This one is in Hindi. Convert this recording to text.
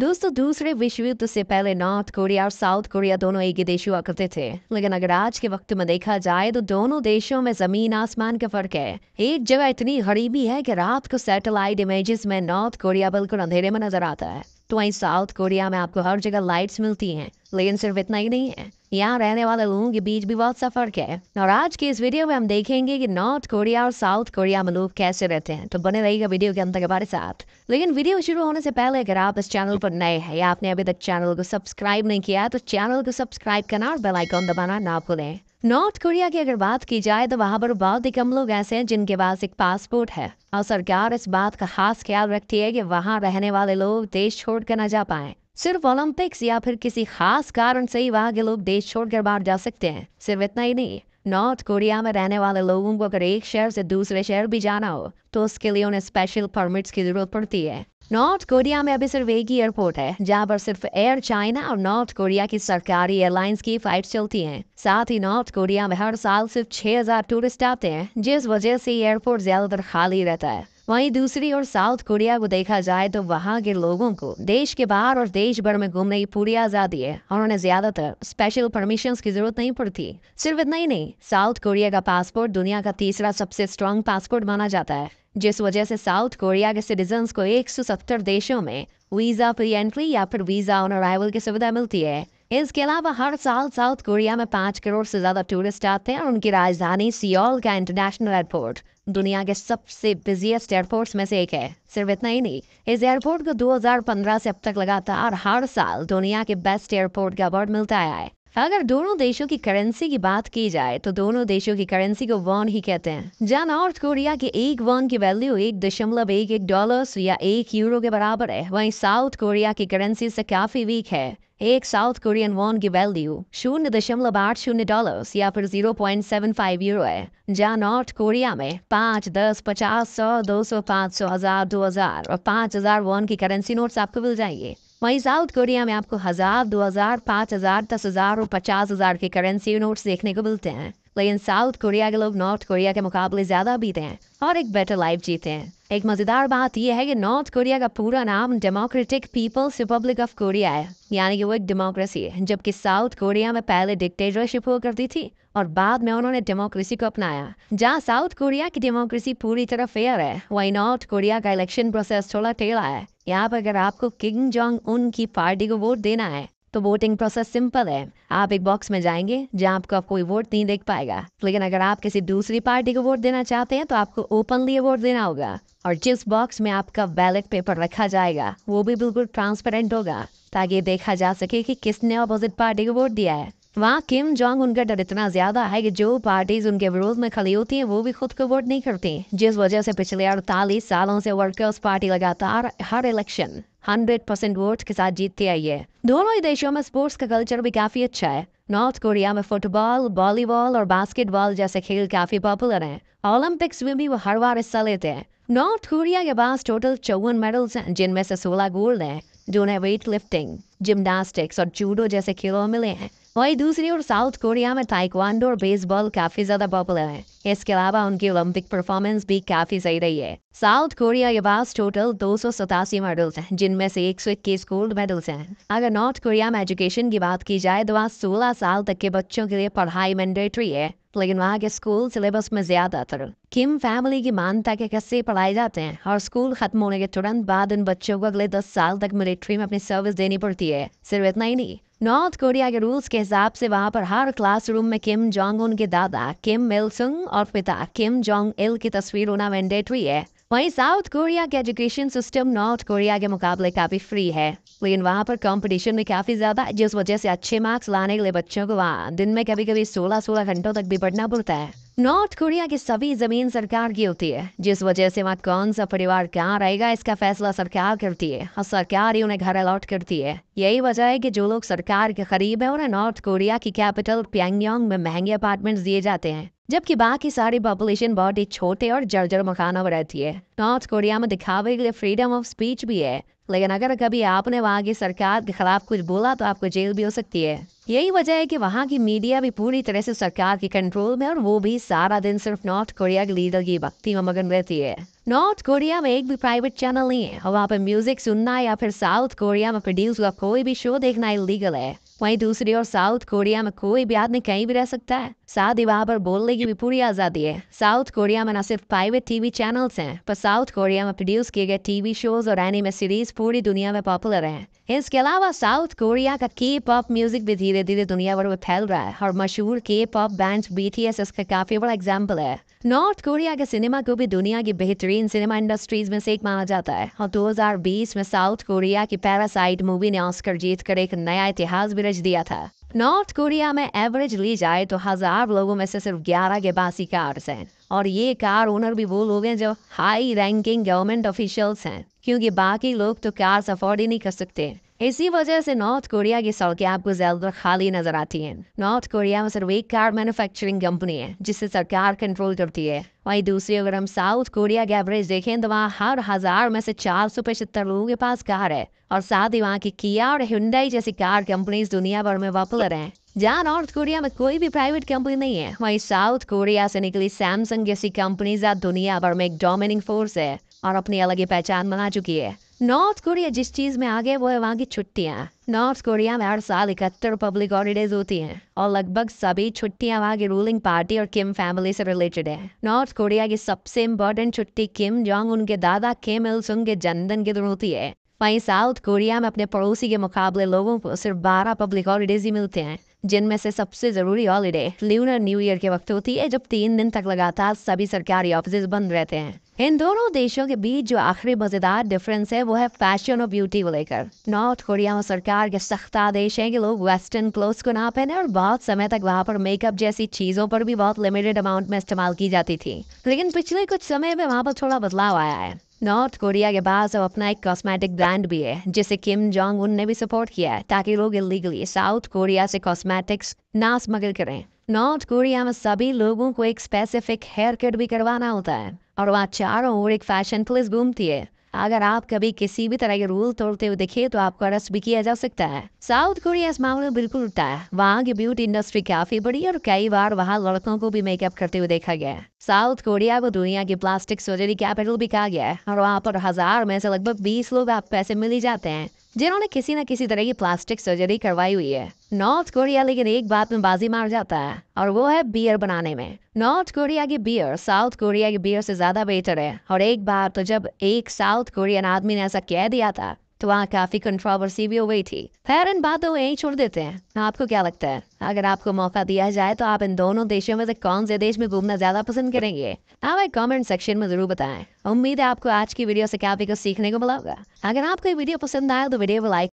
दोस्तों दूसरे विश्व युद्ध से पहले नॉर्थ कोरिया और साउथ कोरिया दोनों एक ही देश हुआ करते थे लेकिन अगर आज के वक्त में देखा जाए तो दोनों देशों में जमीन आसमान का फर्क है एक जगह इतनी गरीबी है कि रात को सैटेलाइट इमेजेस में नॉर्थ कोरिया बिल्कुल अंधेरे में नजर आता है तो वहीं साउथ कोरिया में आपको हर जगह लाइट्स मिलती हैं लेकिन सिर्फ इतना ही नहीं है यहाँ रहने वाले लोगों के बीच भी बहुत सा फर्क है और आज के इस वीडियो में हम देखेंगे कि नॉर्थ कोरिया और साउथ कोरिया में लोग कैसे रहते हैं तो बने रहिएगा वीडियो के अंत तक हमारे साथ लेकिन वीडियो शुरू होने से पहले अगर आप इस चैनल पर नए हैं या आपने अभी तक चैनल को सब्सक्राइब नहीं किया तो चैनल को सब्सक्राइब करना और बेलाइकॉन दबाना ना भूलें नॉर्थ कोरिया की अगर बात की जाए तो वहाँ पर बहुत ही कम लोग ऐसे हैं जिनके पास एक पासपोर्ट है और सरकार इस बात का खास ख्याल रखती है कि वहाँ रहने वाले लोग देश छोड़ कर न जा पाए सिर्फ ओलंपिक्स या फिर किसी खास कारण से ही वहाँ के लोग देश छोड़कर बाहर जा सकते हैं सिर्फ इतना ही नहीं नॉर्थ कोरिया में रहने वाले लोगों को अगर एक शहर से दूसरे शहर भी जाना हो तो उसके लिए उन्हें स्पेशल परमिट्स की जरूरत पड़ती है नॉर्थ कोरिया में अभी सिर्फ एक ही एयरपोर्ट है जहाँ पर सिर्फ एयर चाइना और नॉर्थ कोरिया की सरकारी एयरलाइंस की फ्लाइट चलती हैं। साथ ही नॉर्थ कोरिया में हर साल सिर्फ 6000 टूरिस्ट आते हैं जिस वजह से एयरपोर्ट ज्यादातर खाली रहता है वहीं दूसरी ओर साउथ कोरिया को देखा जाए तो वहाँ के लोगों को देश के बाहर और देश भर में घूमने की पूरी आज़ादी है और उन्हें ज़्यादातर स्पेशल परमिशन की जरूरत नहीं पड़ती सिर्फ इतना ही नहीं साउथ कोरिया का पासपोर्ट दुनिया का तीसरा सबसे स्ट्रॉन्ग पासपोर्ट माना जाता है जिस वजह से साउथ कोरिया के सिटीजन को 170 देशों में वीज़ा प्री एंट्री या फिर वीज़ा ऑन अराइवल की सुविधा मिलती है इसके अलावा हर साल साउथ कोरिया में पाँच करोड़ से ज़्यादा टूरिस्ट आते हैं और उनकी राजधानी सियोल का इंटरनेशनल एयरपोर्ट दुनिया के सबसे बिजिएस्ट एयरपोर्ट्स में से एक है सिर्फ इतना ही नहीं इस एयरपोर्ट को 2015 से अब तक लगातार हर साल दुनिया के बेस्ट एयरपोर्ट का अवार्ड मिलता आया है अगर दोनों देशों की करेंसी की बात की जाए तो दोनों देशों की करेंसी को वॉन ही कहते हैं जहाँ नॉर्थ कोरिया के एक वॉन की वैल्यू एक दशमलव एक एक डॉलर या एक यूरो के बराबर है वहीं साउथ कोरिया की करेंसी से काफी वीक है एक साउथ कोरियन वॉन की वैल्यू शून्य दशमलव आठ शून्य डॉलर या फिर zero point seven five euro है जहाँ नॉर्थ कोरिया में पाँच दस पचास सौ दो सौ पाँच सौ हजार दो हजार और पाँच हजार वॉन की करेंसी नोट्स आपको मिल जाएंगे वहीं साउथ कोरिया में आपको हजार दो हजार पाँच हजार दस हजार और पचास हजार के करेंसी नोट्स देखने को मिलते हैं लेकिन साउथ कोरिया के लोग नॉर्थ कोरिया के मुकाबले ज़्यादा पीते हैं और एक बेटर लाइफ जीते हैं एक मज़ेदार बात यह है कि नॉर्थ कोरिया का पूरा नाम democratic people's republic of Korea है यानी कि वो एक डेमोक्रेसी है जबकि साउथ कोरिया में पहले डिक्टेटरशिप हुआ करती थी और बाद में उन्होंने डेमोक्रेसी को अपनाया जहाँ साउथ कोरिया की डेमोक्रेसी पूरी तरह फेयर है वही नॉर्थ कोरिया का इलेक्शन प्रोसेस थोड़ा टेढ़ा है यहाँ पर अगर आपको किंग जोंग उन की पार्टी को वोट देना है तो वोटिंग प्रोसेस सिंपल है आप एक बॉक्स में जाएंगे जहाँ आपको आप कोई वोट नहीं देख पाएगा लेकिन अगर आप किसी दूसरी पार्टी को वोट देना चाहते हैं तो आपको ओपनली वोट देना होगा और जिस बॉक्स में आपका बैलेट पेपर रखा जाएगा वो भी बिल्कुल ट्रांसपेरेंट होगा ताकि देखा जा सके कि किसने अपोजिट पार्टी को वोट दिया है वहाँ किम जोंग उनका डर इतना ज्यादा है कि जो पार्टीज उनके विरोध में खड़ी होती हैं वो भी खुद को वोट नहीं करती जिस वजह से पिछले अड़तालीस सालों से वर्कर्स पार्टी लगातार हर इलेक्शन 100 परसेंट वोट के साथ जीतती आई है दोनों ही देशों में स्पोर्ट्स का कल्चर भी काफी अच्छा है नॉर्थ कोरिया में फुटबॉल वॉलीबॉल और बास्केटबॉल जैसे खेल काफी पॉपुलर हैं ओलंपिक्स में भी वो हर बार हिस्सा लेते हैं नॉर्थ कोरिया के पास टोटल चौवन मेडल्स हैं जिनमें से सोलह गोल्ड हैं जो है वेट लिफ्टिंग जिमनास्टिक्स और जूडो जैसे खेलों में मिले हैं वही दूसरी ओर साउथ कोरिया में ताइक्वांडो और बेसबॉल काफी ज्यादा पॉपुलर है इसके अलावा उनकी ओलंपिक परफॉर्मेंस भी काफी सही रही है साउथ कोरिया के पास टोटल दो सौ सतासी मेडल्स हैं जिनमें से एक सौ इक्कीस गोल्ड मेडल्स हैं अगर नॉर्थ कोरिया में एजुकेशन की बात की जाए तो वहाँ सोलह साल तक के बच्चों के लिए पढ़ाई मैंडेटरी है लेकिन वहाँ के स्कूल सिलेबस में ज्यादातर किम फैमिली की मानता के कैसे पढ़ाए जाते हैं और स्कूल खत्म होने के तुरंत बाद इन बच्चों को अगले दस साल तक मिलिट्री में अपनी सर्विस देनी पड़ती है लिए सिर्फ इतना ही नहीं नॉर्थ कोरिया के रूल्स के हिसाब से वहाँ पर हर क्लासरूम में किम जोंग उन के दादा किम मिल सुंग और पिता किम जोंग इल की तस्वीर होना मैंडेटरी है वहीं साउथ कोरिया के एजुकेशन सिस्टम नॉर्थ कोरिया के मुकाबले काफी फ्री है लेकिन वहाँ पर कंपटीशन भी काफी ज्यादा है जिस वजह से अच्छे मार्क्स लाने के लिए बच्चों को वहाँ दिन में कभी कभी सोलह सोलह घंटों तक भी पढ़ना पड़ता है नॉर्थ कोरिया की सभी जमीन सरकार की होती है जिस वजह से वहाँ कौन सा परिवार कहाँ रहेगा इसका फैसला सरकार करती है और सरकार ही उन्हें घर अलॉट करती है यही वजह है कि जो लोग सरकार के करीब है उन्हें नॉर्थ कोरिया की कैपिटल प्यांगयांग में महंगे अपार्टमेंट्स दिए जाते हैं जबकि बाकी सारी पॉपुलेशन बहुत ही छोटे और जर्जर मकानों में रहती है नॉर्थ कोरिया में दिखावे के लिए फ्रीडम ऑफ स्पीच भी है लेकिन अगर कभी आपने वहाँ की सरकार के खिलाफ कुछ बोला तो आपको जेल भी हो सकती है यही वजह है कि वहाँ की मीडिया भी पूरी तरह से सरकार के कंट्रोल में और वो भी सारा दिन सिर्फ नॉर्थ कोरिया के लीडर की भक्ति में मगन रहती है नॉर्थ कोरिया में एक भी प्राइवेट चैनल नहीं है और वहाँ पे म्यूजिक सुनना या फिर साउथ कोरिया में प्रोड्यूस हुआ कोई भी शो देखना इलीगल है वहीं दूसरी ओर साउथ कोरिया में कोई भी आदमी कहीं भी रह सकता है साथ ही वहाँ पर बोलने की भी पूरी आज़ादी है साउथ कोरिया में न सिर्फ प्राइवेट टीवी चैनल्स हैं पर साउथ कोरिया में प्रोड्यूस किए गए टीवी शोज और एनिमे सीरीज पूरी दुनिया में पॉपुलर हैं इसके अलावा साउथ कोरिया का के पॉप म्यूजिक भी धीरे धीरे दुनिया भर में फैल रहा है और मशहूर के पॉप बैंड बीटीएस इसका काफी बड़ा एग्जाम्पल है नॉर्थ कोरिया के सिनेमा को भी दुनिया की बेहतरीन सिनेमा इंडस्ट्रीज में से एक माना जाता है और 2020 में साउथ कोरिया की पैरासाइट मूवी ने ऑस्कर जीत कर एक नया इतिहास भी रच दिया था नॉर्थ कोरिया में एवरेज ली जाए तो हजार लोगों में से सिर्फ ग्यारह के पास ही कार्स हैं और ये कार ओनर भी वो लोग हैं जो हाई रैंकिंग गवर्नमेंट ऑफिशियल्स हैं क्योंकि बाकी लोग तो कार्स अफोर्ड ही नहीं कर सकते इसी वजह से नॉर्थ कोरिया की सड़कें आपको ज्यादातर खाली नजर आती हैं नॉर्थ कोरिया में सिर्फ एक कार मैन्युफैक्चरिंग कंपनी है जिससे सरकार कंट्रोल करती है वहीं दूसरी अगर हम साउथ कोरिया के एवरेज देखें तो वहाँ हर हजार में से चार सौ पचहत्तर लोगों के पास कार है और साथ ही वहाँ की किया और हिंडाई जैसी कार कंपनीज दुनिया भर में पॉपुलर हैं जहाँ नॉर्थ कोरिया में कोई भी प्राइवेट कंपनी नहीं है वहीं साउथ कोरिया से निकली सैमसंग जैसी कंपनीज आज दुनिया भर में एक डोमिनिंग फोर्स है और अपनी अलग ही पहचान बना चुकी है नॉर्थ कोरिया जिस चीज़ में आगे वो है वहाँ की छुट्टियाँ नॉर्थ कोरिया में हर साल इकहत्तर पब्लिक हॉलीडेज होती हैं और लगभग सभी छुट्टियाँ वहाँ की रूलिंग पार्टी और किम फैमिली से रिलेटेड है नॉर्थ कोरिया की सबसे इम्पोर्टेंट छुट्टी किम जोंग उनके दादा किम इल सुंग के जन्मदिन के दिन होती है वहीं साउथ कोरिया में अपने पड़ोसी के मुकाबले लोगों को सिर्फ बारह पब्लिक हॉलीडेज ही मिलते हैं जिनमें से सबसे जरूरी हॉलीडे ल्यूनर न्यू ईयर के वक्त होती है जब तीन दिन तक लगातार सभी सरकारी ऑफिस बंद रहते हैं इन दोनों देशों के बीच जो आखिरी मजेदार डिफरेंस है वो है फैशन और ब्यूटी को लेकर नॉर्थ कोरिया में सरकार के सख्त आदेश है कि लोग वेस्टर्न क्लोथ्स को ना पहने और बहुत समय तक वहाँ पर मेकअप जैसी चीजों पर भी बहुत लिमिटेड अमाउंट में इस्तेमाल की जाती थी लेकिन पिछले कुछ समय में वहाँ पर थोड़ा बदलाव आया है नॉर्थ कोरिया के पास अब अपना एक कॉस्मेटिक ब्रांड भी है जिसे किम जोंग उन ने भी सपोर्ट किया है ताकि लोग इलीगली साउथ कोरिया से कॉस्मेटिक्स ना स्मगल करें नॉर्थ कोरिया में सभी लोगों को एक स्पेसिफिक हेयर कट भी करवाना होता है और वहाँ चारों ओर एक फैशन पुलिस घूमती है अगर आप कभी किसी भी तरह के रूल तोड़ते हुए दिखे तो आपको अरेस्ट भी किया जा सकता है साउथ कोरिया इस मामले में बिल्कुल उठता है वहाँ की ब्यूटी इंडस्ट्री काफी बड़ी और कई बार वहाँ लड़कों को भी मेकअप करते हुए देखा गया है साउथ कोरिया को दुनिया की प्लास्टिक सर्जरी कैपिटल भी कहा गया है और वहाँ पर हजार में से लगभग बीस लोग आप पैसे मिल ही जाते हैं जिन्होंने किसी न किसी तरह की प्लास्टिक सर्जरी करवाई हुई है नॉर्थ कोरिया लेकिन एक बात में बाजी मार जाता है और वो है बियर बनाने में नॉर्थ कोरिया की बियर साउथ कोरिया की बियर से ज्यादा बेहतर है और एक बार तो जब एक साउथ कोरियन आदमी ने ऐसा कह दिया था तो वहाँ काफ़ी कंट्रोवर्सी भी हो गई थी खैर इन बातों यही छोड़ देते हैं आपको क्या लगता है अगर आपको मौका दिया जाए तो आप इन दोनों देशों में से कौन से देश में घूमना ज़्यादा पसंद करेंगे आप एक कॉमेंट सेक्शन में ज़रूर बताएं उम्मीद है आपको आज की वीडियो से काफ़ी कुछ सीखने को मिला होगा अगर आपको ये वीडियो पसंद आया तो वीडियो को लाइक